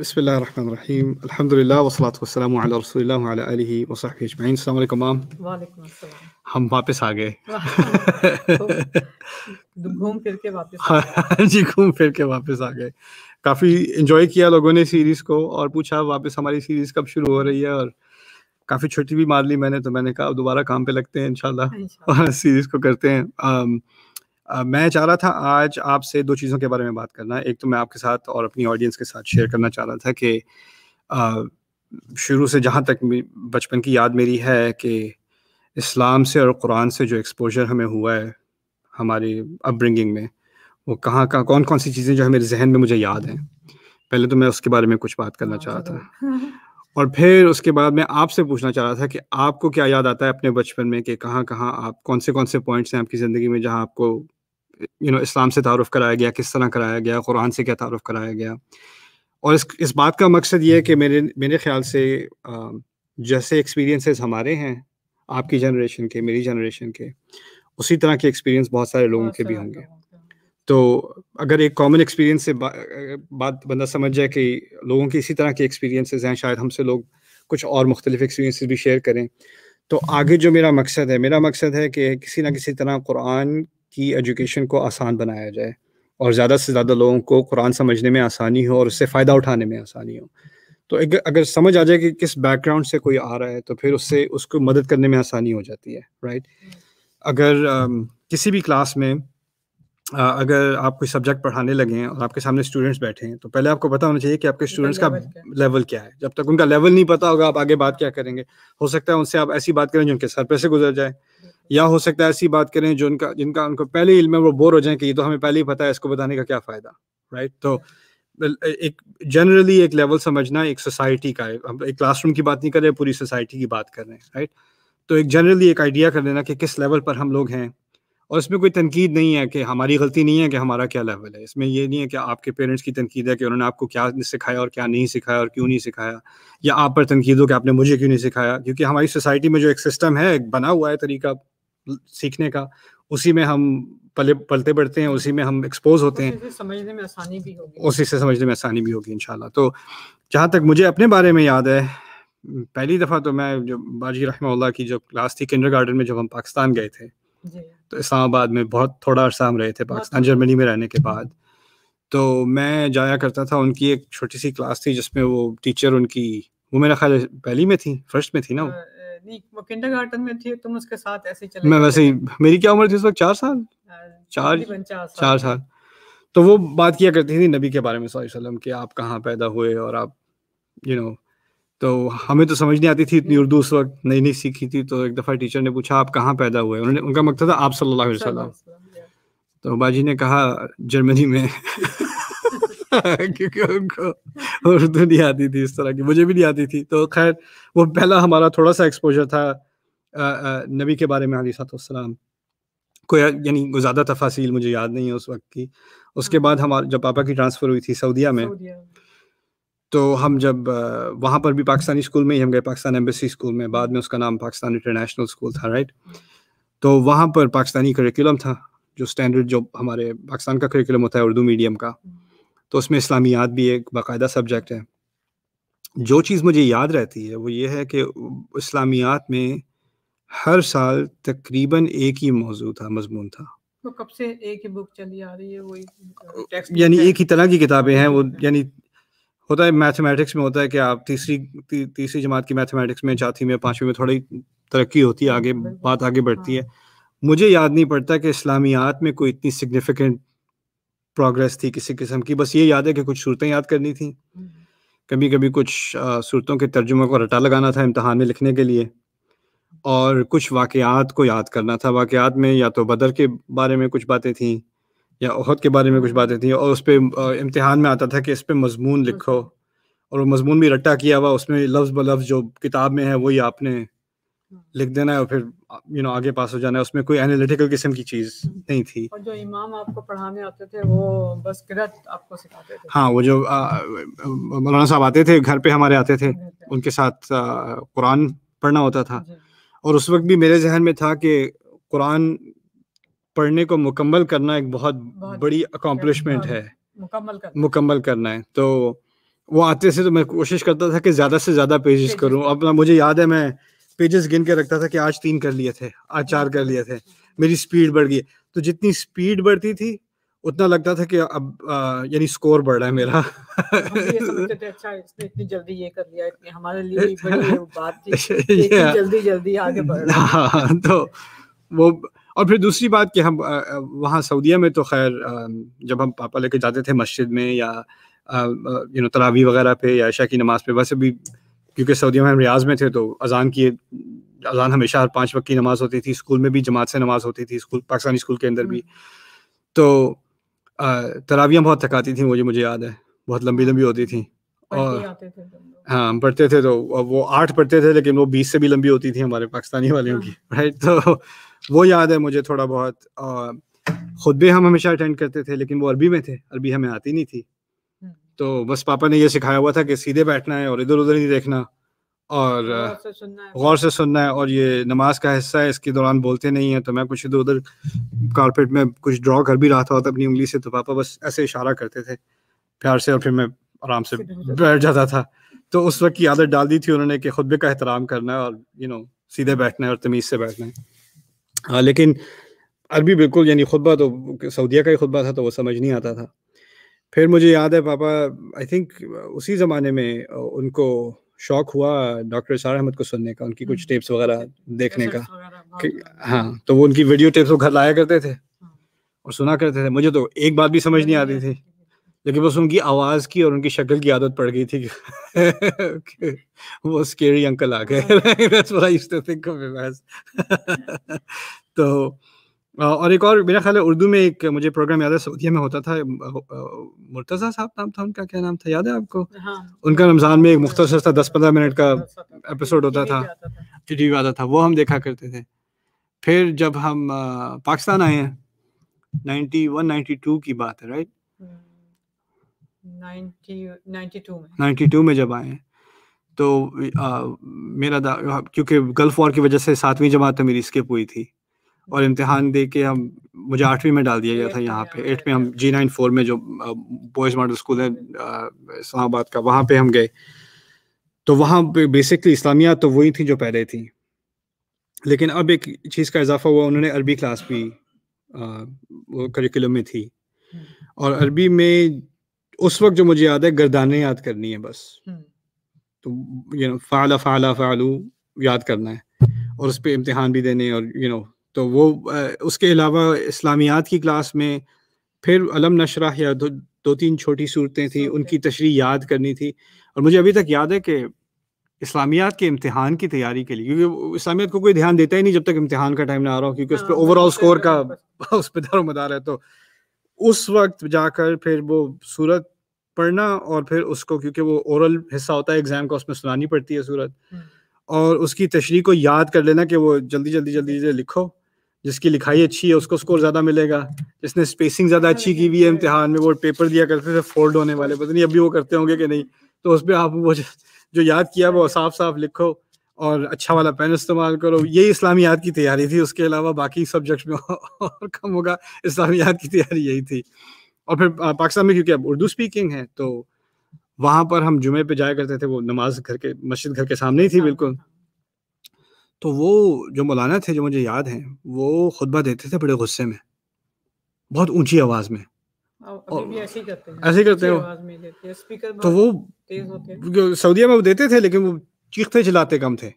بسم الله الرحمن الرحيم الحمد لله والصلاة والسلام على रसूल الله وعلى آله وصحبه أجمعين السلام عليكम मैम वालेकुम अस्सलाम हम वापस आ गए घूम फिर के वापस हाँ जी घूम फिर के वापस आ गए काफ़ी इन्जॉय किया लोगों ने सीरीज़ को और पूछा वापस हमारी सीरीज़ कब शुरू हो रही है और काफ़ी छुट्टी भी मार ली मैंने तो मैंने कहा दोबारा काम पे लगते हैं इनशाला और सीरीज़ को करते हैं मैं चाह रहा था आज आपसे दो चीज़ों के बारे में बात करना एक तो मैं आपके साथ और अपनी ऑडियंस के साथ शेयर करना चाह रहा था कि शुरू से जहाँ तक बचपन की याद मेरी है कि इस्लाम से और कुरान से जो एक्सपोजर हमें हुआ है हमारी अपब्रिंगिंग में वो कहाँ कहाँ कौन कौन सी चीज़ें जो है मेरे जहन में मुझे याद हैं पहले तो मैं उसके बारे में कुछ बात करना हाँ, चाह रहा था और फिर उसके बाद मैं आपसे पूछना चाह रहा था कि आपको क्या याद आता है अपने बचपन में कि कहाँ कहाँ आप कौन से कौन से पॉइंट्स हैं आपकी ज़िंदगी में जहाँ आपको यू नो इस्लाम से तारुफ कराया गया किस तरह कराया गया कुरान से क्या तारुफ कराया गया और इस इस बात का मकसद ये है कि मेरे मेरे ख्याल से जैसे एक्सपीरियंसेस हमारे हैं आपकी जनरेशन के मेरी जनरेशन के उसी तरह के एक्सपीरियंस बहुत सारे लोगों के भी होंगे तो अगर एक कॉमन एक्सपीरियंस से बा, बात बंदा समझ जाए कि लोगों की इसी तरह के एक्सपीरियंसेस हैं शायद हमसे लोग कुछ और मुख्तलिफ एक्सपीरियंसेस भी शेयर करें तो आगे जो मेरा मकसद है मेरा मकसद है कि किसी ना किसी तरह कुरान की एजुकेशन को आसान बनाया जाए और ज़्यादा से ज़्यादा लोगों को कुरान समझने में आसानी हो और उससे फ़ायदा उठाने में आसानी हो तो एक अगर समझ आ जाए कि किस बैकग्राउंड से कोई आ रहा है तो फिर उससे उसको मदद करने में आसानी हो जाती है राइट हम्म। अगर किसी भी क्लास में अगर आप कोई सब्जेक्ट पढ़ाने लगे हैं और आपके सामने स्टूडेंट्स बैठे हैं तो पहले आपको पता होना चाहिए कि आपके स्टूडेंट्स का लेवल क्या है जब तक उनका लेवल नहीं पता होगा आप आगे बात क्या करेंगे हो सकता है उनसे आप ऐसी बात करें जो उनके सर पे से गुजर जाए या हो सकता है ऐसी बात करें जो उनका जिनका उनको पहले इल्म है वो बोर हो जाए कि ये तो हमें पहले ही पता है इसको बताने का क्या फ़ायदा राइट तो एक जनरली एक लेवल समझना एक सोसाइटी का हम एक क्लासरूम की बात नहीं कर रहे पूरी सोसाइटी की बात कर रहे हैं राइट तो एक जनरली एक आइडिया कर लेना कि किस लेवल पर हम लोग हैं और इसमें कोई तनकीद नहीं है कि हमारी गलती नहीं है कि हमारा क्या लेवल है इसमें ये नहीं है कि आपके पेरेंट्स की तनकीद है कि उन्होंने आपको क्या सिखाया और क्या नहीं सिखाया और क्यों नहीं सिखाया या आप पर तनकीद हो कि आपने मुझे क्यों नहीं सिखाया क्योंकि हमारी सोसाइटी में जो एक सिस्टम है एक बना हुआ है तरीका सीखने का उसी में हम पले पलते बढ़ते हैं उसी में हम एक्सपोज होते हैं समझने में आसानी भी होगी उसी से समझने में आसानी भी होगी इंशाल्लाह तो जहाँ तक मुझे अपने बारे में याद है पहली दफ़ा तो मैं जो बाजी रहमा की जो क्लास थी किंडर में जब हम पाकिस्तान गए थे तो इस्लामाबाद में बहुत थोड़ा अरसा हम रहे थे पाकिस्तान जर्मनी में रहने के बाद तो मैं जाया करता था उनकी एक छोटी सी क्लास थी जिसमें वो टीचर उनकी वो मेरा ख्याल पहली में थी फर्स्ट में थी ना नहीं वो किंडरगार्टन में थी तुम उसके साथ ऐसे चले मैं वैसे ही मेरी क्या उम्र थी उस वक्त चार साल चार चार साल तो वो बात किया करती थी नबी के बारे में वसल्लम कि आप कहाँ पैदा हुए और आप यू नो तो हमें तो समझ नहीं आती थी इतनी उर्दू उस वक्त नई नई सीखी थी तो एक दफ़ा टीचर ने पूछा आप कहाँ पैदा हुए उन्होंने उनका मकसद था आप सल्लल्लाहु अलैहि वसल्लम तो बाजी ने कहा जर्मनी में क्योंकि उनको उर्दू नहीं आती थी इस तरह की मुझे भी नहीं आती थी तो खैर वो पहला हमारा थोड़ा सा एक्सपोजर था नबी के बारे में अली सलाम कोई यानी ज़्यादा तफासिल मुझे याद नहीं है उस वक्त की उसके हाँ। बाद हमारे जब पापा की ट्रांसफ़र हुई थी सऊदिया में तो हम जब वहाँ पर भी पाकिस्तानी स्कूल में ही हम गए पाकिस्तान एम्बेसी स्कूल में बाद में उसका नाम पाकिस्तान इंटरनेशनल स्कूल था राइट तो वहाँ पर पाकिस्तानी करिकुलम था जो स्टैंडर्ड जो हमारे पाकिस्तान का करिकुलम होता है उर्दू मीडियम का तो उसमें इस्लामियात भी एक बाकायदा सब्जेक्ट है जो चीज़ मुझे याद रहती है वो ये है कि इस्लामियात में हर साल तकरीबन एक ही मौजू था मजमून था तो कब से एक ही बुक चली आ रही है वही यानी एक ही तरह की किताबें हैं वो यानी होता है मैथमेटिक्स में होता है कि आप तीसरी ती, तीसरी जमात की मैथमेटिक्स में चौथी में पांचवी में थोड़ी तरक्की होती है आगे बात आगे बढ़ती है मुझे याद नहीं पड़ता कि इस्लामियात में कोई इतनी सिग्निफिकेंट प्रोग्रेस थी किसी किस्म की बस ये याद है कि कुछ सूरतें याद करनी थी कभी कभी कुछ सूरतों के तर्जुमे को रटा लगाना था इम्तहान में लिखने के लिए और कुछ वाकयात को याद करना था वाकयात में या तो बदर के बारे में कुछ बातें थी या अहद के बारे में कुछ बातें थी और उस पर इम्तहान में आता था कि इस पर मजमून हम्म। लिखो और वो मजमून भी रट्टा किया हुआ उसमें लफ्ज़ ब लफ्ज़ जो किताब में है वही आपने हम्म। लिख देना है और फिर यू नो आगे पास हो जाना है उसमें कोई एनालिटिकल किस्म की चीज हम्म। नहीं थी और जो इमाम आपको पढ़ाने आते थे वो बस किरत आपको सिखाते थे हाँ वो जो मौलाना साहब आते थे घर पे हमारे आते थे उनके साथ कुरान पढ़ना होता था और उस वक्त भी मेरे जहन में था कि कुरान पढ़ने को मुकम्मल करना एक बहुत, बहुत बड़ी अकम्पलिशमेंट हाँ, है मुकम्मल करना मुकम्मल करना है तो वो आते से तो मैं कोशिश करता था कि ज़्यादा से ज़्यादा पेजेस करूँ हाँ। अपना मुझे याद है मैं पेजेस गिन के रखता था कि आज तीन कर लिए थे आज चार कर लिए थे मेरी स्पीड बढ़ गई तो जितनी स्पीड बढ़ती थी उतना लगता था कि अब यानी स्कोर बढ़ रहा है मेरा अच्छा इसने इतनी जल्दी ये कर लिया हमारे लिए बड़ी बात थी जल्दी जल्दी आगे बढ़ रहा हाँ तो वो और फिर दूसरी बात कि हम वहाँ सऊदीया में तो खैर जब हम पापा लेके जाते थे मस्जिद में या यू नो तरावी वगैरह पे या ऐशा की नमाज पे वैसे भी क्योंकि सऊदीया में हम रियाज में थे तो अजान की अजान हमेशा हर पाँच वक्त की नमाज होती थी स्कूल में भी जमात से नमाज होती थी स्कूल पाकिस्तानी स्कूल के अंदर भी हम्म। तो तरावियाँ बहुत थकाती थी मुझे मुझे याद है बहुत लंबी लंबी होती थी और हाँ पढ़ते थे तो वो आठ पढ़ते थे लेकिन वो बीस से भी लंबी होती थी हमारे पाकिस्तानी वालों हाँ। की राइट तो वो याद है मुझे थोड़ा बहुत आ, खुद भी हम हमेशा अटेंड करते थे लेकिन वो अरबी में थे अरबी हमें आती नहीं थी हम्म। तो बस पापा ने ये सिखाया हुआ था कि सीधे बैठना है और इधर उधर नहीं देखना और गौर से सुनना है और ये नमाज का हिस्सा है इसके दौरान बोलते नहीं है तो मैं कुछ इधर उधर कारपेट में कुछ ड्रॉ कर भी रहा था अपनी उंगली से तो पापा बस ऐसे इशारा करते थे प्यार से और फिर मैं आराम से बैठ जाता था तो उस वक्त की आदत डाल दी थी उन्होंने कि खुतबे का एहतराम करना है और यू नो सीधे बैठना है और तमीज़ से बैठना है आ, हाँ, लेकिन अरबी बिल्कुल यानी खुतबा तो सऊदिया का ही खुतबा था तो वो समझ नहीं आता था फिर मुझे याद है पापा आई थिंक उसी ज़माने में उनको शौक हुआ डॉक्टर सार अहमद को सुनने का उनकी कुछ टेप्स हम्म। वगैरह देखने का कि, हाँ तो वो उनकी वीडियो टेप्स वो घर लाया करते थे हाँ। और सुना करते थे मुझे तो एक बात भी समझ नहीं आती थी लेकिन बस उनकी आवाज की और उनकी शक्ल की आदत पड़ गई थी वो स्केरी अंकल आ गए हाँ। तो और एक और मेरा ख्याल है उर्दू में एक मुझे प्रोग्राम याद है सऊदिया में होता था मुर्तज़ा साहब नाम था उनका क्या नाम था याद है आपको हाँ। उनका रमज़ान में एक मुख्तर था दस पंद्रह मिनट का एपिसोड होता था टी टी वी आता था वो हम देखा करते थे फिर जब हम पाकिस्तान आए हैं नाइन्टी वन नाइन्टी टू की बात है राइट नाइन्टी टू में जब आए तो आ, मेरा क्योंकि गल्फ वॉर की वजह से सातवीं जमात में मेरी स्किप हुई थी और इम्तिहान दे के हम मुझे आठवीं में डाल दिया गया था यहाँ पे एट में हम जी नाइन फोर में जो बॉयज़ मॉडल स्कूल है इस्लामाबाद का वहाँ पे हम गए तो वहाँ पे बेसिकली इस्लामिया तो वही थी जो पहले थी लेकिन अब एक चीज़ का इजाफा हुआ उन्होंने अरबी क्लास भी करिकुलम में थी हम्म। और अरबी में उस वक्त जो मुझे याद है गर्दाने याद करनी है बस हम्म। तो यू नो फाला फाला फालू याद करना है और उस पर इम्तिहान भी देने और यू नो तो वो उसके अलावा इस्लामियात की क्लास में फिर अलम नशरा या दो, दो तीन छोटी सूरतें थी उनकी तशरी याद करनी थी और मुझे अभी तक याद है कि इस्लामियात के इम्तिहान की तैयारी के लिए क्योंकि इस्लामियात को कोई ध्यान देता ही नहीं जब तक इम्तिहान का टाइम ना आ रहा हो क्योंकि उस पर ओवरऑल स्कोर का उस पर मदार है तो उस वक्त जाकर फिर वो सूरत पढ़ना और फिर उसको क्योंकि वो ओरल हिस्सा होता है एग्जाम का उसमें सुनानी पड़ती है सूरत हम्म। और उसकी तशरी को याद कर लेना कि वो जल्दी जल्दी जल्दी जल्दी लिखो जिसकी लिखाई अच्छी है उसको स्कोर ज़्यादा मिलेगा जिसने स्पेसिंग ज़्यादा अच्छी की हुई है इम्तहान में वो पेपर दिया करते थे फोल्ड होने वाले पता नहीं अभी वो करते होंगे कि नहीं तो उस पर आप वो जो याद किया वो साफ साफ लिखो और अच्छा वाला पेन इस्तेमाल करो ये इस्लामियात की तैयारी थी उसके अलावा बाकी सब्जेक्ट्स में और कम होगा इस्लामियात की तैयारी यही थी और फिर पाकिस्तान में क्योंकि अब उर्दू स्पीकिंग है तो वहाँ पर हम जुमे पे जाया करते थे वो नमाज घर के मस्जिद घर के सामने ही थी बिल्कुल तो वो जो मौलाना थे जो मुझे याद हैं वो खुतबा देते थे बड़े गुस्से में बहुत ऊंची आवाज़ में ऐसे करते हैं, करते हैं। तो वो सऊदीया में वो देते थे लेकिन वो चीखते चिल्लाते कम थे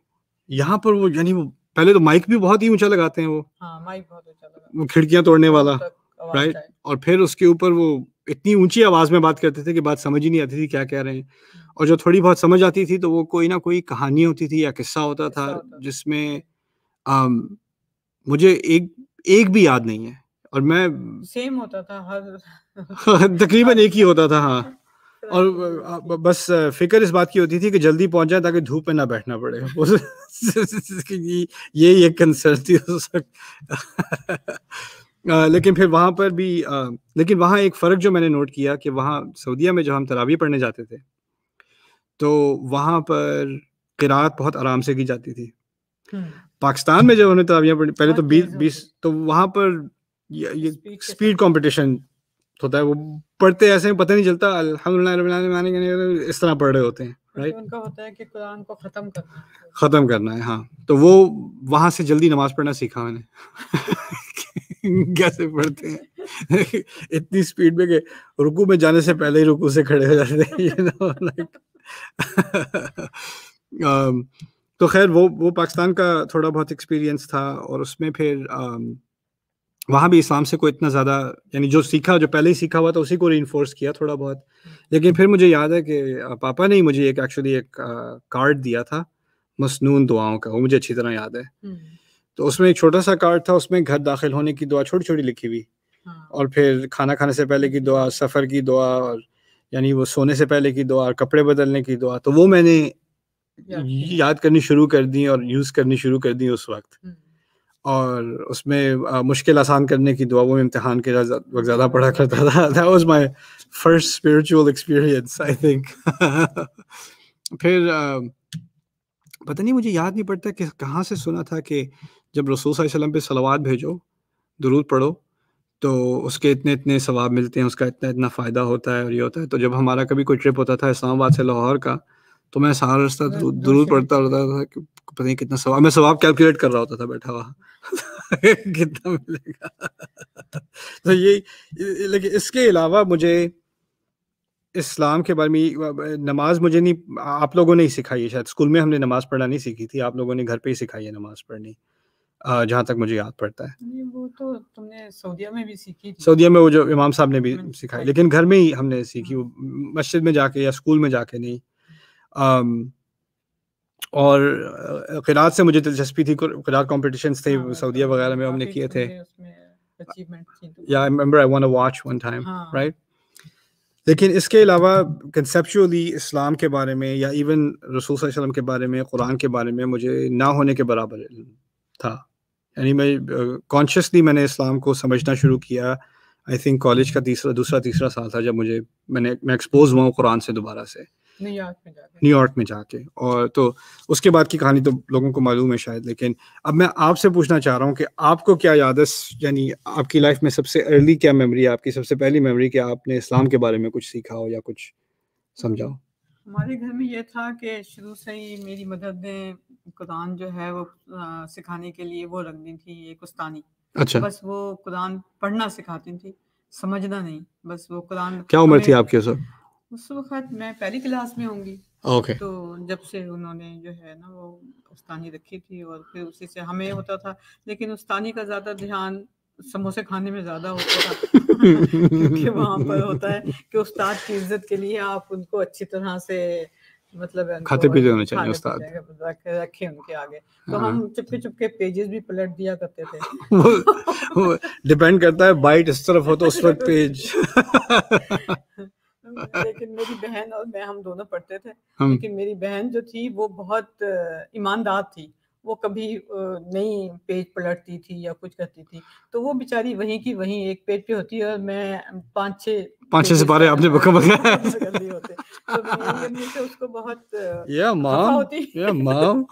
यहाँ पर वो यानी वो पहले तो माइक भी बहुत ही ऊंचा लगाते हैं वो माइक हाँ, बहुत वो खिड़कियां तोड़ने वाला राइट और फिर उसके ऊपर वो इतनी ऊंची आवाज में बात करते थे कि बात समझ ही नहीं आती थी क्या कह रहे हैं हाँ। और जो थोड़ी बहुत समझ आती थी तो वो कोई ना कोई कहानी होती थी या किस्सा होता था जिसमें मुझे एक एक भी याद नहीं है और मैं सेम होता था हर तकरीबन एक ही होता था हाँ और बस फिक्र इस बात की होती थी कि जल्दी पहुंच जाए ताकि धूप में ना बैठना पड़े ये एक कंसर्न थी उस वक्त लेकिन फिर वहाँ पर भी लेकिन वहाँ एक फ़र्क जो मैंने नोट किया कि वहाँ सऊदीया में जब हम तरावी पढ़ने जाते थे तो वहाँ पर किरात बहुत आराम से की जाती थी हम्म। पाकिस्तान में जब हमने तरावियाँ पढ़ी पहले तो बीस बीस तो वहाँ पर ये स्पीड कंपटीशन तो होता है वो पढ़ते ऐसे पता नहीं चलता अल्हम्दुलिल्लाह इस तरह पढ़ रहे होते हैं राइट तो उनका होता है कि कुरान को खत्म करना है खत्म करना है हाँ तो वो वहां से जल्दी नमाज पढ़ना सीखा मैंने कैसे पढ़ते हैं इतनी स्पीड में कि रुकू में जाने से पहले ही रुकू से खड़े हो जाते हैं यू नो um, तो खैर वो वो पाकिस्तान का थोड़ा बहुत एक्सपीरियंस था और उसमें फिर um, वहाँ भी इस्लाम से कोई इतना ज़्यादा यानी जो सीखा जो पहले ही सीखा हुआ था उसी को रीइन्फोर्स किया थोड़ा बहुत लेकिन फिर मुझे याद है कि पापा ने ही मुझे एक एक्चुअली एक कार्ड दिया था मसनून दुआओं का वो मुझे अच्छी तरह याद है हम्म। तो उसमें एक छोटा सा कार्ड था उसमें घर दाखिल होने की दुआ छोटी छोटी लिखी हुई हाँ। और फिर खाना खाने से पहले की दुआ सफ़र की दुआ और यानी वो सोने से पहले की दुआ और कपड़े बदलने की दुआ तो वो मैंने याद करनी शुरू कर दी और यूज़ करनी शुरू कर दी उस वक्त हम्म। और उसमें मुश्किल आसान करने की दुआ में इम्तहान के वक्त ज़्यादा पढ़ा करता था that was my first spiritual experience I think फिर पता नहीं मुझे याद नहीं पड़ता कि कहाँ से सुना था कि जब रसूल सलम पे सलावाद भेजो दरूद पढ़ो तो उसके इतने इतने सवाब मिलते हैं उसका इतना इतना फ़ायदा होता है और ये होता है तो जब हमारा कभी कोई ट्रिप होता था इस्लामाबाद से लाहौर का तो मैं सारा रास्ता हाँ, दुरूद पढ़ता रहता था कि पता नहीं कितना सवाब मैं सवाब कैलकुलेट कर रहा होता था बैठा हुआ कितना मिलेगा तो ये लेकिन इसके अलावा मुझे इस्लाम के बारे में नमाज मुझे नहीं आप लोगों ने ही सिखाई है शायद स्कूल में हमने नमाज पढ़ना नहीं सीखी थी आप लोगों ने घर पे ही सिखाई है नमाज पढ़नी जहाँ तक मुझे याद पड़ता है वो तो तुमने सऊदीया में भी सीखी सऊदीया में वो जो इमाम साहब ने भी सिखाई लेकिन घर में ही हमने सीखी हाँ। वो मस्जिद में जाके या स्कूल में जाके नहीं और किरात से मुझे दिलचस्पी थी किरात कॉम्पिटिशन थे हाँ, मतलब सऊदीया वगैरह में हमने किए थे या I remember I want to watch one time right लेकिन इसके अलावा कंसेप्चुअली इस्लाम के बारे में या इवन रसूल वसल्लम के बारे में कुरान के बारे में मुझे ना होने के बराबर था यानी मैं कॉन्शियसली मैंने इस्लाम को समझना शुरू किया आई थिंक कॉलेज का तीसरा दूसरा तीसरा साल था जब मुझे मैंने मैं एक्सपोज हुआ कुरान से दोबारा से न्यूयॉर्क में जाके और तो उसके बाद की कहानी तो लोगों को मालूम है शायद लेकिन अब मैं आपसे पूछना चाह रहा हूँ कि आपको क्या याद है यानी आपकी लाइफ में सबसे अर्ली क्या मेमोरी है आपकी सबसे पहली मेमोरी कि आपने इस्लाम के बारे में कुछ सीखा हो या कुछ समझा हो हमारे घर में यह था कि शुरू से ही मेरी मदद ने कुरान जो है वो सिखाने के लिए वो रख दी थी एक उस्तानी अच्छा बस वो कुरान पढ़ना सिखाती थी समझना नहीं बस वो कुरान क्या उम्र थी आपकी सर उस वक्त मैं पहली क्लास में होंगी okay. तो जब से उन्होंने जो है ना वो उस्तानी रखी थी और फिर उसी से हमें होता था लेकिन उस्तानी का ज्यादा ध्यान समोसे खाने में ज्यादा होता था क्योंकि वहां पर होता है कि उस्ताद की इज्जत के लिए आप उनको अच्छी तरह से मतलब खाते पीते होने चाहिए उस्ताद रखे उनके आगे तो हाँ। हम चुपके चुपके पेजेस भी पलट दिया करते थे डिपेंड करता है बाइट इस तरफ हो तो उस वक्त पेज लेकिन मेरी बहन और मैं हम दोनों पढ़ते थे लेकिन मेरी बहन जो थी वो बहुत ईमानदार थी वो कभी नहीं पेज पलटती थी या कुछ करती थी तो वो बेचारी वही की वही एक पेज पे होती है और मैं पाँच छे पाँच से सिपारे आपने मुकम्मल होते तो उसको बहुत या माम या माम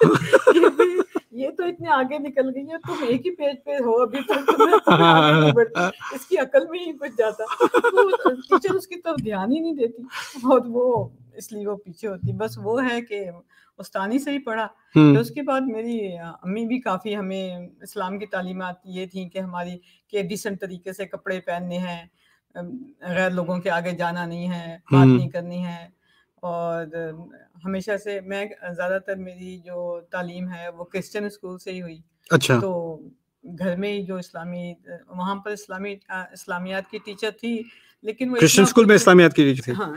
ये तो इतने आगे निकल गई है तुम एक ही पेज पे हो अभी तक तो इसकी अकल में ही कुछ जाता तो टीचर उसकी तरफ ध्यान ही नहीं देती और वो इसलिए वो पीछे होती बस वो है कि उस्तानी से ही पढ़ा हम्म। तो उसके बाद मेरी अम्मी भी काफ़ी हमें इस्लाम की तालीमत ये थी कि हमारी के डिसेंट तरीके से कपड़े पहनने हैं गैर लोगों के आगे जाना नहीं है बात हम्म। नहीं करनी है और हमेशा से मैं ज़्यादातर मेरी जो तालीम है वो क्रिश्चियन स्कूल से ही हुई अच्छा तो घर में जो इस्लामी वहां पर इस्लामी इस्लामियात की टीचर थी लेकिन वो क्रिश्चियन स्कूल में इस्लामियात की टीचर थी हाँ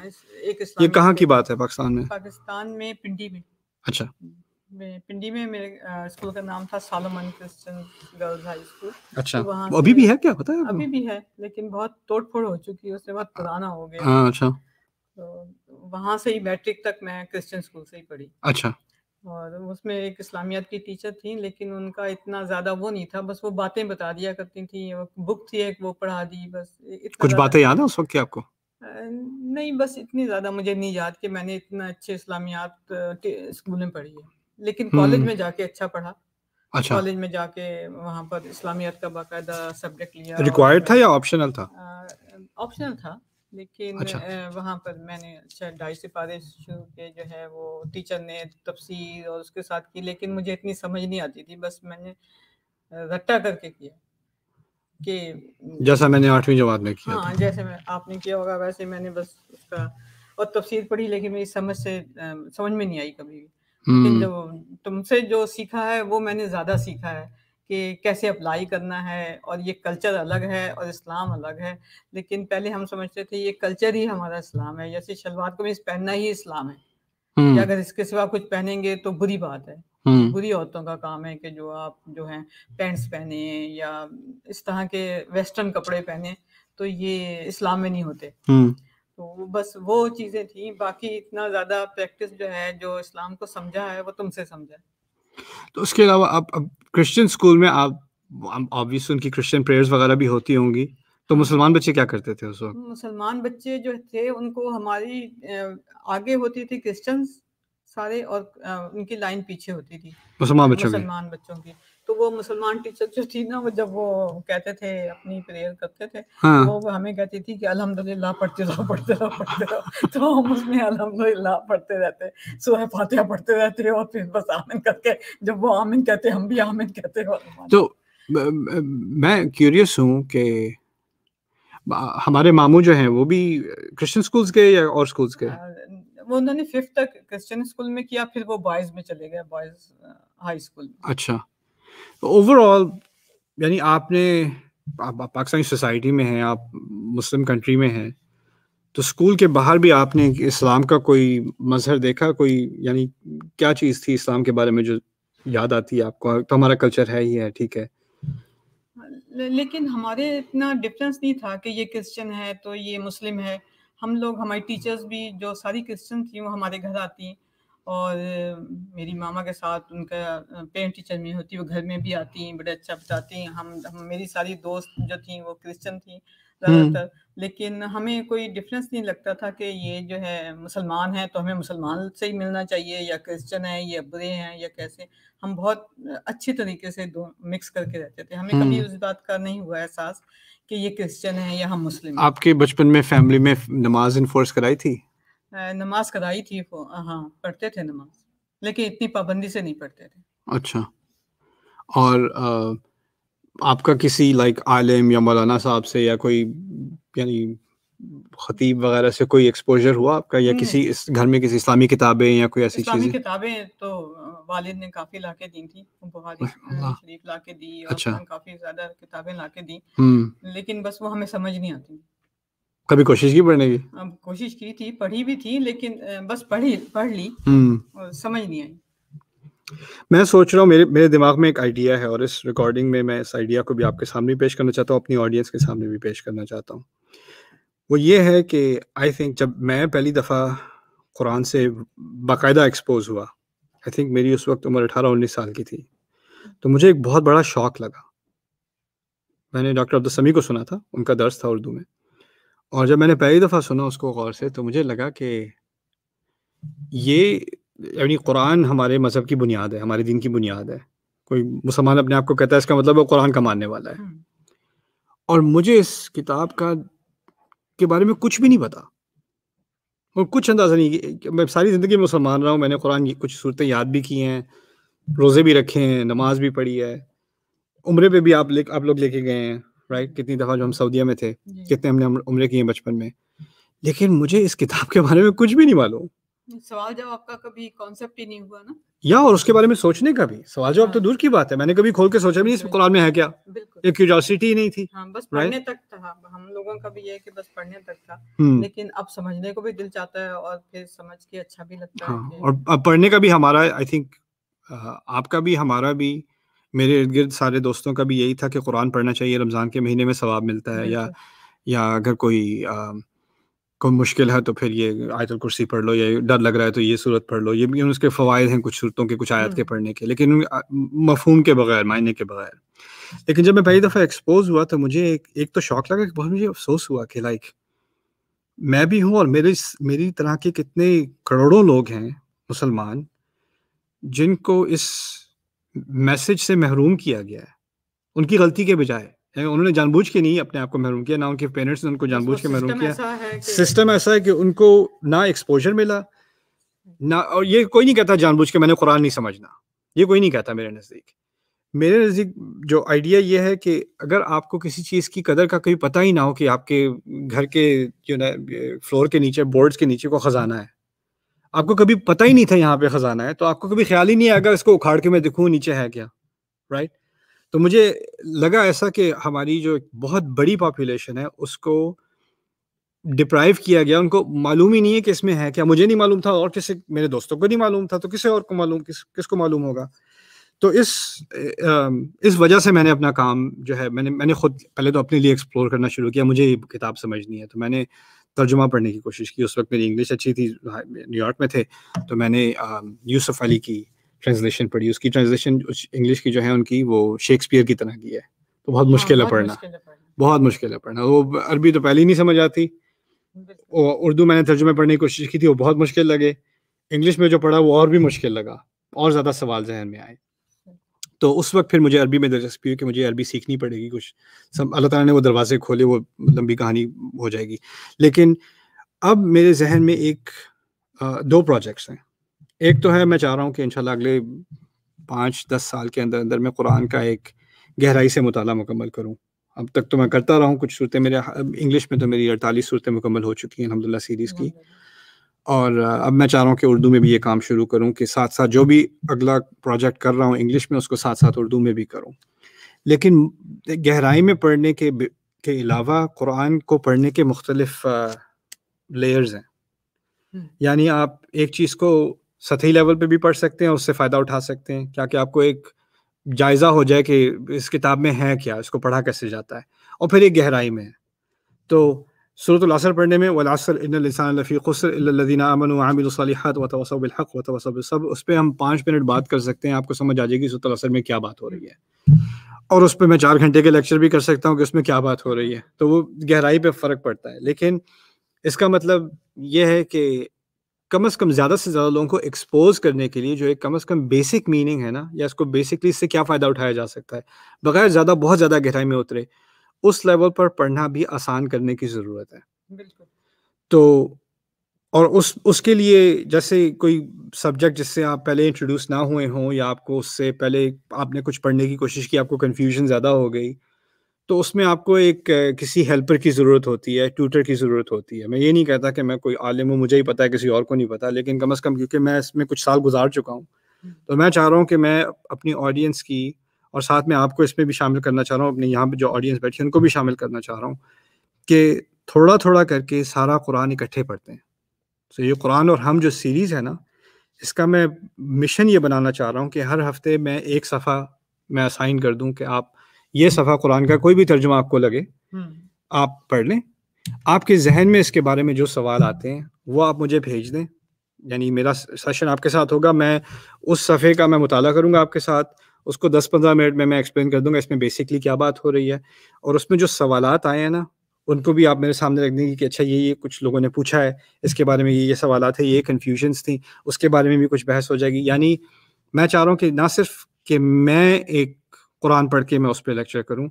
एक ये कहाँ की बात है पाकिस्तान में पाकिस्तान में पिंडी में अच्छा पिंडी में मेरे स्कूल का नाम था Solomon Christian girls high school अच्छा तो वहाँ अभी भी है क्या पता है अभी भी है लेकिन बहुत तोड़फोड़ हो चुकी है उससे बहुत पुराना हो गया हाँ, अच्छा तो वहाँ से ही मैट्रिक तक मैं क्रिश्चियन स्कूल से ही पढ़ी अच्छा और उसमें एक इस्लामियत की टीचर थी लेकिन उनका इतना ज़्यादा वो नहीं था बस वो बातें बता दिया करती थी बुक थी एक वो पढ़ा दी बस इतना कुछ बातें याद है उस वक्त की आपको नहीं बस इतनी ज़्यादा मुझे नहीं याद कि मैंने इतना अच्छे इस्लामियात स्कूल में पढ़ी है लेकिन कॉलेज हम्म। में जाके अच्छा पढ़ा अच्छा कॉलेज में जाके वहाँ पर इस्लामियात का बाकायदा सब्जेक्ट लिया रिक्वायर्ड था या ऑप्शनल था ऑप्शनल था लेकिन अच्छा। वहाँ पर मैंने अच्छा ढाई सिपारे शुरू के जो है वो टीचर ने तफसीर और उसके साथ की लेकिन मुझे इतनी समझ नहीं आती थी बस मैंने रट्टा करके किया कि जैसा मैंने आठवीं जमात में किया हाँ जैसे मैं आपने किया होगा वैसे मैंने बस उसका और तफसीर पढ़ी लेकिन मेरी समझ से समझ में नहीं आई कभी भी हम्म। तुमसे जो सीखा है वो मैंने ज़्यादा सीखा है कि कैसे अप्लाई करना है और ये कल्चर अलग है और इस्लाम अलग है लेकिन पहले हम समझते थे ये कल्चर ही हमारा इस्लाम है जैसे शलवार कमीज पहनना ही इस्लाम है कि हम्म। अगर इसके सिवा कुछ पहनेंगे तो बुरी बात है हम्म। बुरी औरतों का काम है कि जो आप जो है पैंट्स पहने या इस तरह के वेस्टर्न कपड़े पहने तो ये इस्लाम में नहीं होते हम्म। तो बस वो चीजें थी बाकी इतना ज्यादा प्रैक्टिस जो है जो इस्लाम को समझा है वो तुमसे समझा है तो उसके अलावा आप अब क्रिश्चियन स्कूल में आप ऑब्वियस उनकी क्रिश्चियन प्रेयर्स वगैरह भी होती होंगी तो मुसलमान बच्चे क्या करते थे उस वक्त मुसलमान बच्चे जो थे उनको हमारी आगे होती थी क्रिश्चियंस सारे और उनकी लाइन पीछे होती थी मुसलमान बच्चों मुसलमान बच्चों की तो वो मुसलमान टीचर जो थी ना वो जब वो कहते थे अपनी प्रेयर करते थे हाँ। वो हमें कहती थी कि अल्हम्दुलिल्लाह पढ़ते रहो पढ़ते रहो पढ़ते रहो तो हम उसमें अल्हम्दुलिल्लाह पढ़ते रहते सुबह फातिहा पढ़ते रहते और फिर बस आमिन करके जब वो आमिन कहते हम भी आमिन कहते हो तो मैं क्यूरियस हूँ कि हमारे मामू जो हैं वो भी क्रिश्चियन स्कूल्स गए या और स्कूल्स गए हाँ, वो उन्होंने फिफ्थ तक क्रिश्चियन स्कूल में किया फिर वो बॉयज में चले गए बॉयज हाई स्कूल अच्छा ओवरऑल तो यानी आपने आप, पाकिस्तानी सोसाइटी में हैं आप मुस्लिम कंट्री में हैं तो स्कूल के बाहर भी आपने इस्लाम का कोई मजहर देखा कोई यानी क्या चीज़ थी इस्लाम के बारे में जो याद आती है आपको तो हमारा कल्चर है ही है ठीक है लेकिन हमारे इतना डिफरेंस नहीं था कि ये क्रिश्चियन है तो ये मुस्लिम है हम लोग हमारी टीचर्स भी जो सारी क्रिश्चियन थी वो हमारे घर आती और मेरी मामा के साथ उनका पेरेंट टीचर में होती वो घर में भी आती बड़े अच्छा बताती हम, हम मेरी सारी दोस्त जो थी वो क्रिश्चियन थी ज़्यादातर हम्म। लेकिन हमें कोई डिफरेंस नहीं लगता था कि ये जो है मुसलमान है तो हमें मुसलमान से ही मिलना चाहिए या क्रिश्चियन है या बुरे हैं या कैसे हम बहुत अच्छे तरीके से दो मिक्स करके रहते थे हमें कभी हम्म। उस बात का नहीं हुआ एहसास कि ये क्रिश्चियन है या हम मुस्लिम आपके बचपन में फैमिली में नमाज इन्फोर्स कराई थी नमाज कदाई थी हाँ पढ़ते थे नमाज लेकिन इतनी पाबंदी से नहीं पढ़ते थे अच्छा और आ, आपका किसी लाइक आलिम या मौलाना साहब से या कोई यानी खतीब वगैरह से कोई एक्सपोजर हुआ आपका या किसी इस घर में किसी इस्लामी किताबें या कोई ऐसी चीजें किताबें तो वालिद ने काफी लाके दी थी बुखारी शरीफ लाके दी और अच्छा। काफी ज्यादा किताबें लाके दी हम्म। लेकिन बस वो हमें समझ नहीं आती कभी कोशिश की पढ़ने की कोशिश की थी पढ़ी भी थी लेकिन बस पढ़ी पढ़ ली हम्म। और समझ नहीं आई मैं सोच रहा हूँ मेरे मेरे दिमाग में एक आइडिया है और इस रिकॉर्डिंग में मैं इस आइडिया को भी आपके सामने पेश करना चाहता हूँ अपनी ऑडियंस के सामने भी पेश करना चाहता हूँ वो ये है कि आई थिंक जब मैं पहली दफ़ा कुरान से बाकायदा एक्सपोज हुआ आई थिंक मेरी उस वक्त उम्र अठारह उन्नीस साल की थी तो मुझे एक बहुत बड़ा शौक लगा मैंने डॉक्टर अब्दुल समी को सुना था उनका दर्ज था उर्दू में और जब मैंने पहली दफ़ा सुना उसको गौर से तो मुझे लगा कि ये यानी कुरान हमारे मज़हब की बुनियाद है हमारे दिन की बुनियाद है कोई मुसलमान अपने आप को कहता है इसका मतलब वो कुरान का मानने वाला है और मुझे इस किताब का के बारे में कुछ भी नहीं पता और कुछ अंदाज़ा नहीं मैं सारी ज़िंदगी मुसलमान रहा हूँ मैंने कुरान की कुछ सूरतें याद भी की हैं रोज़े भी रखे हैं नमाज भी पढ़ी है उम्र पे भी आप ले आप लोग लेके गए हैं राइट कितनी दफ़ा जो हम सऊदीया में थे कितने हमने उम्र किए बचपन में लेकिन मुझे इस किताब के बारे में कुछ भी नहीं मालूम सवाल जब आपका कभी कॉन्सेप्ट ही नहीं हुआ ना या और उसके बारे में सोचने का भी सवाल जवाब तो हाँ। दूर की बात है मैंने कभी खोल के सोचा भी नहीं इस कुरान में है क्या एक क्यूरियोसिटी नहीं थी हाँ, बस पढ़ने right? तक था हाँ, हम लोगों का भी ये कि बस पढ़ने तक था हुँ. हम्म। लेकिन अब समझने को भी दिल चाहता है और फिर समझ के अच्छा भी लगता हाँ, है और अब पढ़ने का भी हमारा आई थिंक आपका भी हमारा भी मेरे इर्द गिर्द सारे दोस्तों का भी यही था कि कुरान पढ़ना चाहिए रमज़ान के महीने में सवाब मिलता है या या अगर कोई आ, कोई मुश्किल है तो फिर ये आयतुल कुर्सी पढ़ लो या डर लग रहा है तो ये सूरत पढ़ लो ये भी उसके फ़वाद हैं कुछ सूरतों के कुछ आयत के हम्म। पढ़ने के लेकिन मफहूम के बगैर मायने के बगैर लेकिन जब मैं पहली दफ़ा एक्सपोज हुआ तो मुझे एक एक तो शौक लगा कि बहुत मुझे अफसोस हुआ कि लाइक मैं भी हूँ और मेरे मेरी तरह के कितने करोड़ों लोग हैं मुसलमान जिनको इस मैसेज से महरूम किया गया है उनकी गलती के बजाय उन्होंने जानबूझ के नहीं अपने आप को महरूम किया ना उनके पेरेंट्स ने उनको जानबूझ के महरूम किया सिस्टम ऐसा है कि उनको ना एक्सपोजर मिला ना और ये कोई नहीं कहता जानबूझ के मैंने कुरान नहीं समझना ये कोई नहीं कहता मेरे नज़दीक मेरे नज़दीक जो आइडिया ये है कि अगर आपको किसी चीज़ की कदर का कभी पता ही ना हो कि आपके घर के जो ना फ्लोर के नीचे बोर्ड्स के नीचे को ख़जाना है आपको कभी पता ही नहीं था यहाँ पे खजाना है तो आपको कभी ख्याल ही नहीं आएगा इसको उखाड़ के मैं देखूँ नीचे है क्या राइट तो मुझे लगा ऐसा कि हमारी जो बहुत बड़ी पॉपुलेशन है उसको डिप्राइव किया गया उनको मालूम ही नहीं है कि इसमें है क्या मुझे नहीं मालूम था और किसी मेरे दोस्तों को नहीं मालूम था तो किसी और को मालूम किस किसको मालूम होगा तो इस इस वजह से मैंने अपना काम जो है मैंने मैंने खुद पहले तो अपने लिए एक्सप्लोर करना शुरू किया मुझे ये किताब समझनी है तो मैंने तर्जुमा पढ़ने की कोशिश की उस वक्त मेरी इंग्लिश अच्छी थी न्यूयॉर्क में थे तो मैंने यूसुफ um, अली की ट्रांसलेशन पढ़ी उसकी ट्रांसलेशन इंग्लिश की जो है उनकी वो शेक्सपियर की तरह की है तो बहुत हाँ, मुश्किल है पढ़ना बहुत मुश्किल है पढ़ना वो अरबी तो पहले ही नहीं समझ आती उर्दू मैंने तर्जुमे पढ़ने की कोशिश की थी वो बहुत मुश्किल लगे इंग्लिश में जो पढ़ा वो और भी मुश्किल लगा और ज़्यादा सवाल जहन में आए तो उस वक्त फिर मुझे अरबी में दिलचस्पी हुई कि मुझे अरबी सीखनी पड़ेगी कुछ सब अल्लाह ताला ने वो दरवाजे खोले वो लंबी कहानी हो जाएगी लेकिन अब मेरे जहन में एक दो प्रोजेक्ट्स हैं एक तो है मैं चाह रहा हूँ कि इंशाल्लाह अगले पाँच दस साल के अंदर अंदर मैं कुरान का एक गहराई से मुताला मुकम्मल करूँ अब तक तो मैं करता रहा हूँ कुछ सूरतें मेरे इंग्लिश में तो मेरी अड़तालीस सूरतें मुकम्मल हो चुकी हैं अलहमदिल्ला सीरीज़ की और अब मैं चाह रहा हूँ कि उर्दू में भी ये काम शुरू करूँ कि साथ साथ जो भी अगला प्रोजेक्ट कर रहा हूँ इंग्लिश में उसको साथ साथ उर्दू में भी करूँ लेकिन गहराई में पढ़ने के के अलावा कुरान को पढ़ने के मुख्तलिफ लेयर्स हैं यानी आप एक चीज़ को सतही लेवल पे भी पढ़ सकते हैं उससे फ़ायदा उठा सकते हैं क्या कि आपको एक जायज़ा हो जाए कि इस किताब में है क्या इसको पढ़ा कैसे जाता है और फिर एक गहराई में है तो सूरत सूरतलसर पढ़ने में वलासर इनसानफ़ी खसर अल्लादीन अमन वामिलसालिहत वतवसब हक़ सब उस पर हम पाँच मिनट बात कर सकते हैं आपको समझ आ जाएगी सूरतलसर में क्या बात हो रही है और उस पर मैं चार घंटे के लेक्चर भी कर सकता हूँ कि उसमें क्या बात हो रही है तो वो गहराई पर फ़र्क पड़ता है लेकिन इसका मतलब यह है कि कम अज़ कम ज़्यादा से ज़्यादा लोगों को एक्सपोज करने के लिए जो एक कम अज़ कम बेसिक मीनिंग है ना या इसको बेसिकली इससे क्या फ़ायदा उठाया जा सकता है बगैर ज़्यादा बहुत ज़्यादा गहराई में उतरे उस लेवल पर पढ़ना भी आसान करने की ज़रूरत है तो और उस उसके लिए जैसे कोई सब्जेक्ट जिससे आप पहले इंट्रोड्यूस ना हुए हों या आपको उससे पहले आपने कुछ पढ़ने की कोशिश की आपको कन्फ्यूजन ज़्यादा हो गई तो उसमें आपको एक किसी हेल्पर की ज़रूरत होती है ट्यूटर की ज़रूरत होती है मैं ये नहीं कहता कि मैं कोई आलिम हूँ मुझे ही पता है किसी और को नहीं पता लेकिन कम अज़ कम क्योंकि मैं इसमें कुछ साल गुजार चुका हूँ हम्म। तो मैं चाह रहा हूँ कि मैं अपनी ऑडियंस की और साथ में आपको इसमें भी शामिल करना चाह रहा हूँ अपने यहाँ पर जो ऑडियंस बैठी है उनको भी शामिल करना चाह रहा हूँ कि थोड़ा थोड़ा करके सारा कुरान इकट्ठे पढ़ते हैं तो ये कुरान और हम जो सीरीज़ है ना इसका मैं मिशन ये बनाना चाह रहा हूँ कि हर हफ्ते मैं एक सफ़ा मैं असाइन कर दूँ कि आप ये सफ़ा कुरान का कोई भी तर्जुमा आपको लगे हम्म। आप पढ़ लें आपके जहन में इसके बारे में जो सवाल आते हैं वो आप मुझे भेज दें यानी मेरा सेशन आपके साथ होगा मैं उस सफ़े का मैं मुताला करूँगा आपके साथ उसको 10-15 मिनट में मैं एक्सप्लेन कर दूंगा इसमें बेसिकली क्या बात हो रही है और उसमें जो सवाल आए हैं ना उनको भी आप मेरे सामने रख देंगे कि अच्छा ये ये कुछ लोगों ने पूछा है इसके बारे में ये ये सवाल है ये कन्फ्यूजन्स थी उसके बारे में भी कुछ बहस हो जाएगी यानी मैं चाह रहा हूँ कि ना सिर्फ कि मैं एक कुरान पढ़ के मैं उस पर लेक्चर करूँ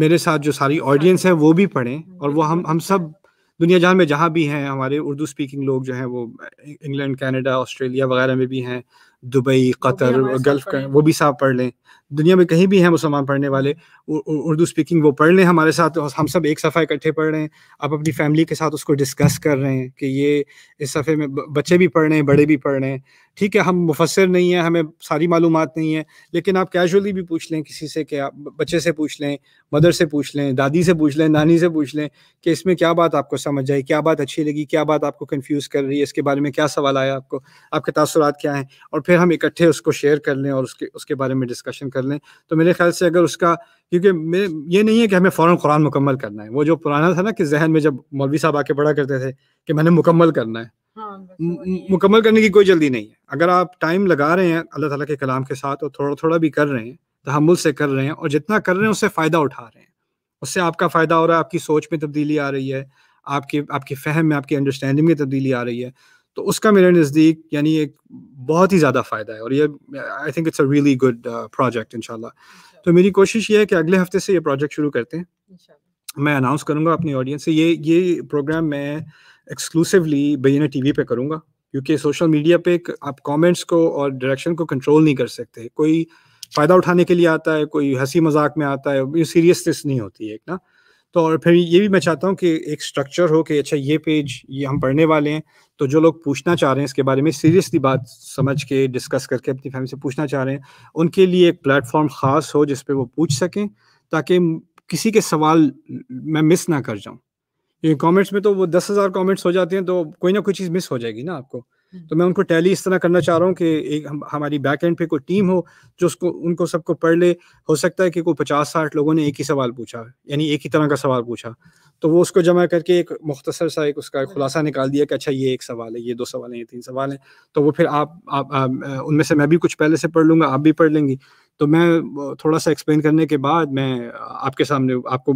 मेरे साथ जो सारी ऑडियंस है वो भी पढ़ें और वो हम हम सब दुनिया जहाँ में जहाँ भी हैं हमारे उर्दू स्पीकिंग लोग जो हैं वो इंग्लैंड कनाडा ऑस्ट्रेलिया वगैरह में भी हैं दुबई कतर गल्फ का वो भी साहब पढ़ लें दुनिया में कहीं भी हैं मुसलमान पढ़ने वाले उर्दू स्पीकिंग वो पढ़ लें हमारे साथ हम सब एक सफ़ा इकट्ठे पढ़ रहे हैं आप अपनी फैमिली के साथ उसको डिस्कस कर रहे हैं कि ये इस सफ़े में बच्चे भी पढ़ रहे हैं बड़े भी पढ़ रहे हैं ठीक है हम मुफसर नहीं हैं हमें सारी मालूम नहीं है लेकिन आप कैजुअली भी पूछ लें किसी से कि आप बच्चे से पूछ लें मदर से पूछ लें दादी से पूछ लें नानी से पूछ लें कि इसमें क्या बात आपको समझ आई क्या बात अच्छी लगी क्या बात आपको कन्फ्यूज़ कर रही है इसके बारे में क्या सवाल आया आपको आपके तसरत क्या हैं और फिर हम इकट्ठे उसको शेयर कर लें और उसके उसके बारे में डिस्कशन कर लें तो मेरे ख्याल से अगर उसका क्योंकि मैं ये नहीं है कि हमें फ़ौर कुरान मुकम्मल करना है वो जो पुराना था ना कि जहन में जब मौलवी साहब आके पढ़ा करते थे कि मैंने मुकम्मल करना है हाँ, मुकम्मल करने की कोई जल्दी नहीं है अगर आप टाइम लगा रहे हैं अल्लाह ताला के कलाम के साथ और थोड़ा थोड़ा भी कर रहे हैं तहमुल से कर रहे हैं और जितना कर रहे हैं उससे फ़ायदा उठा रहे हैं उससे आपका फ़ायदा हो रहा है आपकी सोच में तब्दीली आ रही है आपकी आपकी फहम में आपकी अंडरस्टैंडिंग में तब्दीली आ रही है तो उसका मेरे नज़दीक यानी एक बहुत ही ज़्यादा फ़ायदा है और ये I think it's a really good project in तो मेरी कोशिश ये है कि अगले हफ्ते से ये प्रोजेक्ट शुरू करते हैं मैं अनाउंस करूँगा अपनी ऑडियंस से ये ये प्रोग्राम मैं एक्सक्लूसिवली टी वी पर करूँगा क्योंकि सोशल मीडिया पे आप कमेंट्स को और डायरेक्शन को कंट्रोल नहीं कर सकते कोई फ़ायदा उठाने के लिए आता है कोई हंसी मजाक में आता है सीरियसनेस नहीं होती है एक ना तो और फिर ये भी मैं चाहता हूँ कि एक स्ट्रक्चर हो कि अच्छा ये पेज ये हम पढ़ने वाले हैं तो जो लोग पूछना चाह रहे हैं इसके बारे में सीरियसली बात समझ के डिस्कस करके अपनी फैमिली से पूछना चाह रहे हैं उनके लिए एक प्लेटफॉर्म ख़ास हो जिस पर वो पूछ सकें ताकि किसी के सवाल मैं मिस ना कर जाऊँ ये कॉमेंट्स में तो वो दस हज़ार कॉमेंट्स हो जाते हैं तो कोई ना कोई चीज़ मिस हो जाएगी ना आपको तो मैं उनको टैली इस तरह करना चाह रहा हूँ कि एक हम, हमारी बैक एंड पे कोई टीम हो जो उसको उनको सबको पढ़ ले हो सकता है कि कोई पचास साठ लोगों ने एक ही सवाल पूछा यानी एक ही तरह का सवाल पूछा तो वो उसको जमा करके एक मुख्तसर सा एक उसका खुलासा निकाल दिया कि अच्छा ये एक सवाल है ये दो सवाल हैं ये तीन सवाल हैं तो वो फिर आप, आप, आप उनमें से मैं भी कुछ पहले से पढ़ लूँगा आप भी पढ़ लेंगी तो मैं थोड़ा सा एक्सप्लेन करने के बाद मैं आपके सामने आपको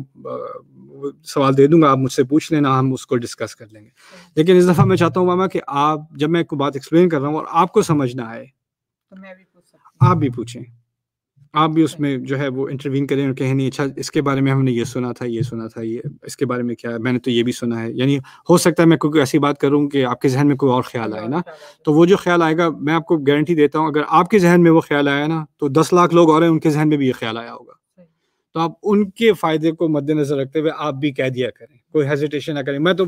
सवाल दे दूंगा आप मुझसे पूछ लेना हम उसको डिस्कस कर लेंगे लेकिन इस दफ़ा मैं चाहता हूँ मामा कि आप जब मैं कोई बात एक्सप्लेन कर रहा हूँ और आपको समझना आए तो मैं भी पूछ आप भी पूछें आप भी उसमें जो है वो इंटरवीन करें और कहें नहीं अच्छा इसके बारे में हमने ये सुना था ये सुना था ये इसके बारे में क्या है मैंने तो ये भी सुना है यानी हो सकता है मैं कोई ऐसी बात करूँ कि आपके जहन में कोई और ख्याल आए ना तो वो जो ख्याल आएगा मैं आपको गारंटी देता हूँ अगर आपके जहन में वो ख्याल आया ना तो दस लाख लोग और हैं उनके जहन में भी ये ख्याल आया होगा तो आप उनके फायदे को मद्देनजर रखते हुए आप भी कह दिया करें कोई हेजिटेशन ना करें मैं तो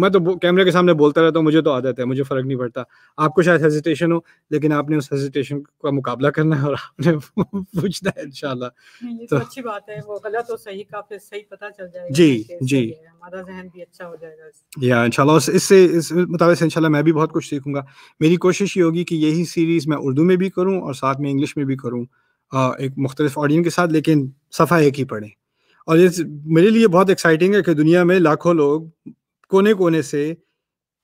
मैं तो कैमरे के सामने बोलता रहता हूँ मुझे तो आदत है मुझे फर्क नहीं पड़ता आपको शायद हेजिटेशन हो लेकिन आपने उस हेजिटेशन का मुकाबला करना है और आपने पूछना है इनशाला तो, तो अच्छी बात है वो गलत तो सही का फिर सही पता चल जाएगा जी जी हमारा जहन भी अच्छा हो जाएगा या इनशाला इससे इस मुताबिक इनशाला मैं भी बहुत कुछ सीखूंगा मेरी कोशिश ये होगी कि यही सीरीज मैं उर्दू में भी करूँ और साथ में इंग्लिश में भी करूँ एक मुख्तलिफ ऑडियन के साथ लेकिन सफ़ा एक ही पढ़ें और ये मेरे लिए बहुत एक्साइटिंग है कि दुनिया में लाखों लोग कोने कोने से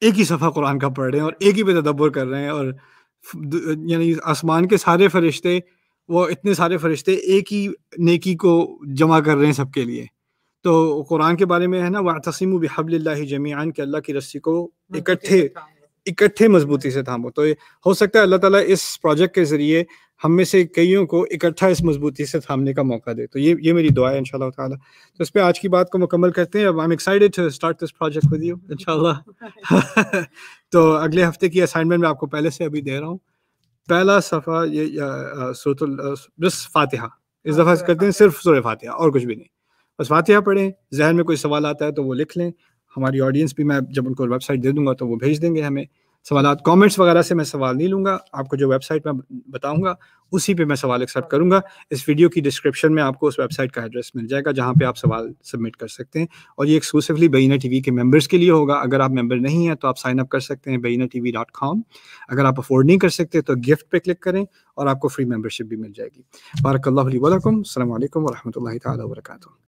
एक ही सफ़ा कुरान का पढ़ रहे हैं और एक ही पे तदब्बर कर रहे हैं और यानी आसमान के सारे फरिश्ते वो इतने सारे फरिश्ते एक ही नेकी को जमा कर रहे हैं सबके लिए तो कुरान के बारे में है ना तसीम बिहबल जमीन के अल्लाह की रस्सी को इकट्ठे इकट्ठे मजबूती से थामो तो हो सकता है अल्लाह ताला इस प्रोजेक्ट के ज़रिए हम में से कईयों को इकट्ठा इस मजबूती से थामने का मौका दे तो ये ये मेरी दुआ है इंशाल्लाह ताला तो इस पे आज की बात को मुकम्मल करते हैं अब I am excited to start this project with you इंशाल्लाह तो अगले हफ्ते की असाइनमेंट मैं आपको पहले से अभी दे रहा हूँ पहला सफ़ा ये सूरतुल बस फातिहा इस दफ़ा करते हैं सिर्फ सूर्य फातिहा और कुछ भी नहीं बस फातिहा पढ़ें जहन में कोई सवाल आता है तो वो लिख लें हमारी ऑडियंस भी मैं जब उनको वेबसाइट दे दूंगा तो वो भेज देंगे हमें सवाल कमेंट्स वगैरह से मैं सवाल नहीं लूँगा आपको जो वेबसाइट मैं बताऊँगा उसी पे मैं सवाल एक्सेप्ट करूँगा इस वीडियो की डिस्क्रिप्शन में आपको उस वेबसाइट का एड्रेस मिल जाएगा जहाँ पे आप सवाल सबमिट कर सकते हैं और ये एक्सक्लूसिवली बीना टीवी के मेंबर्स के लिए होगा अगर आप मेंबर नहीं हैं तो आप साइन अप कर सकते हैं बीना टी अगर आप अफोर्ड नहीं कर सकते तो गिफ्ट पे क्लिक करें और आपको फ्री मेम्बरशिप भी मिल जाएगी बारकल्ला वरकम वरहमल वर्का